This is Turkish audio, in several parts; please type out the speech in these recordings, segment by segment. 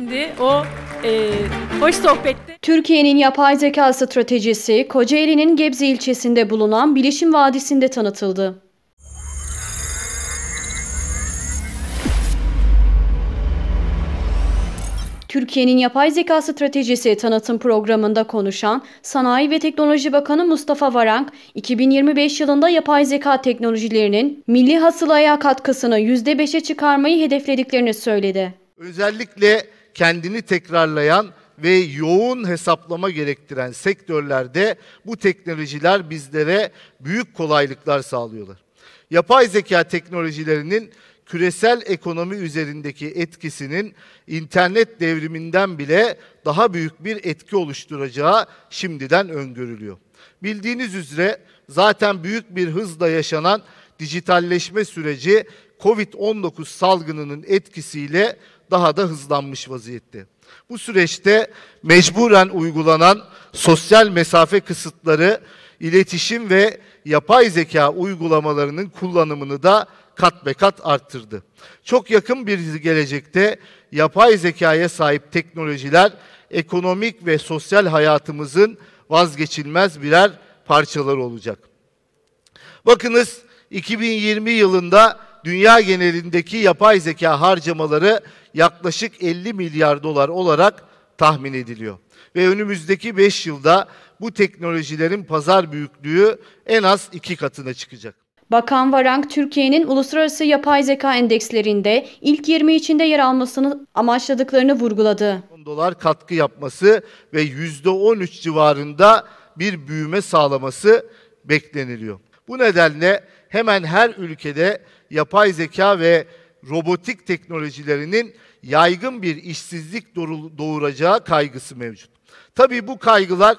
şimdi o e, hoş sohbette. Türkiye'nin yapay zeka stratejisi Kocaeli'nin Gebze ilçesinde bulunan Bilişim Vadisi'nde tanıtıldı. Türkiye'nin yapay zeka stratejisi tanıtım programında konuşan Sanayi ve Teknoloji Bakanı Mustafa Varank, 2025 yılında yapay zeka teknolojilerinin milli hasılaya katkısını %5'e çıkarmayı hedeflediklerini söyledi. Özellikle kendini tekrarlayan ve yoğun hesaplama gerektiren sektörlerde bu teknolojiler bizlere büyük kolaylıklar sağlıyorlar. Yapay zeka teknolojilerinin küresel ekonomi üzerindeki etkisinin internet devriminden bile daha büyük bir etki oluşturacağı şimdiden öngörülüyor. Bildiğiniz üzere zaten büyük bir hızla yaşanan dijitalleşme süreci COVID-19 salgınının etkisiyle daha da hızlanmış vaziyette. Bu süreçte mecburen uygulanan sosyal mesafe kısıtları, iletişim ve yapay zeka uygulamalarının kullanımını da kat be kat arttırdı. Çok yakın bir gelecekte yapay zekaya sahip teknolojiler ekonomik ve sosyal hayatımızın vazgeçilmez birer parçaları olacak. Bakınız 2020 yılında dünya genelindeki yapay zeka harcamaları yaklaşık 50 milyar dolar olarak tahmin ediliyor. Ve önümüzdeki 5 yılda bu teknolojilerin pazar büyüklüğü en az 2 katına çıkacak. Bakan Varank, Türkiye'nin uluslararası yapay zeka endekslerinde ilk 20 içinde yer almasını amaçladıklarını vurguladı. 10 Dolar katkı yapması ve %13 civarında bir büyüme sağlaması bekleniliyor. Bu nedenle hemen her ülkede yapay zeka ve robotik teknolojilerinin yaygın bir işsizlik doğuracağı kaygısı mevcut. Tabii bu kaygılar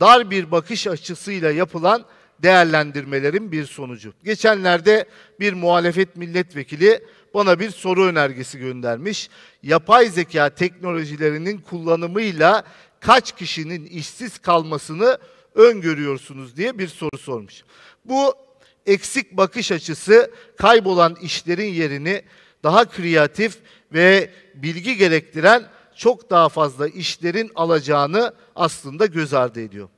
dar bir bakış açısıyla yapılan değerlendirmelerin bir sonucu. Geçenlerde bir muhalefet milletvekili bana bir soru önergesi göndermiş. Yapay zeka teknolojilerinin kullanımıyla kaç kişinin işsiz kalmasını öngörüyorsunuz diye bir soru sormuş. Bu eksik bakış açısı kaybolan işlerin yerini daha kreatif ve bilgi gerektiren çok daha fazla işlerin alacağını aslında göz ardı ediyor.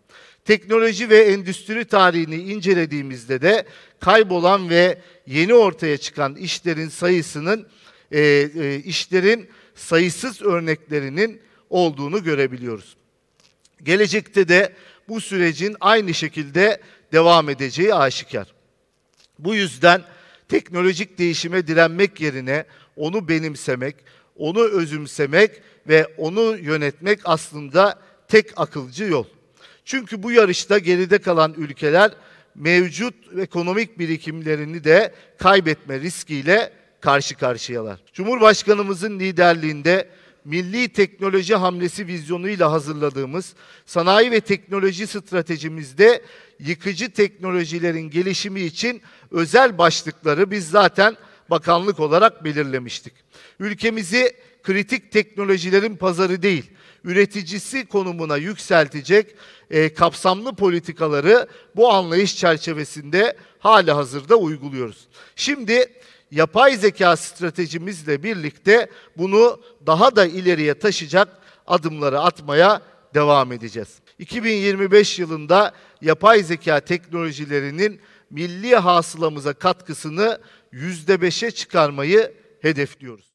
Teknoloji ve endüstri tarihini incelediğimizde de kaybolan ve yeni ortaya çıkan işlerin sayısının e, e, işlerin sayısız örneklerinin olduğunu görebiliyoruz. Gelecekte de bu sürecin aynı şekilde devam edeceği aşikar. Bu yüzden teknolojik değişime direnmek yerine onu benimsemek, onu özümsemek ve onu yönetmek aslında tek akılcı yol. Çünkü bu yarışta geride kalan ülkeler mevcut ekonomik birikimlerini de kaybetme riskiyle karşı karşıyalar. Cumhurbaşkanımızın liderliğinde milli teknoloji hamlesi vizyonuyla hazırladığımız sanayi ve teknoloji stratejimizde yıkıcı teknolojilerin gelişimi için özel başlıkları biz zaten bakanlık olarak belirlemiştik. Ülkemizi kritik teknolojilerin pazarı değil, üreticisi konumuna yükseltecek e, kapsamlı politikaları bu anlayış çerçevesinde hala hazırda uyguluyoruz. Şimdi yapay zeka stratejimizle birlikte bunu daha da ileriye taşıyacak adımları atmaya devam edeceğiz. 2025 yılında yapay zeka teknolojilerinin milli hasılamıza katkısını %5'e çıkarmayı hedefliyoruz.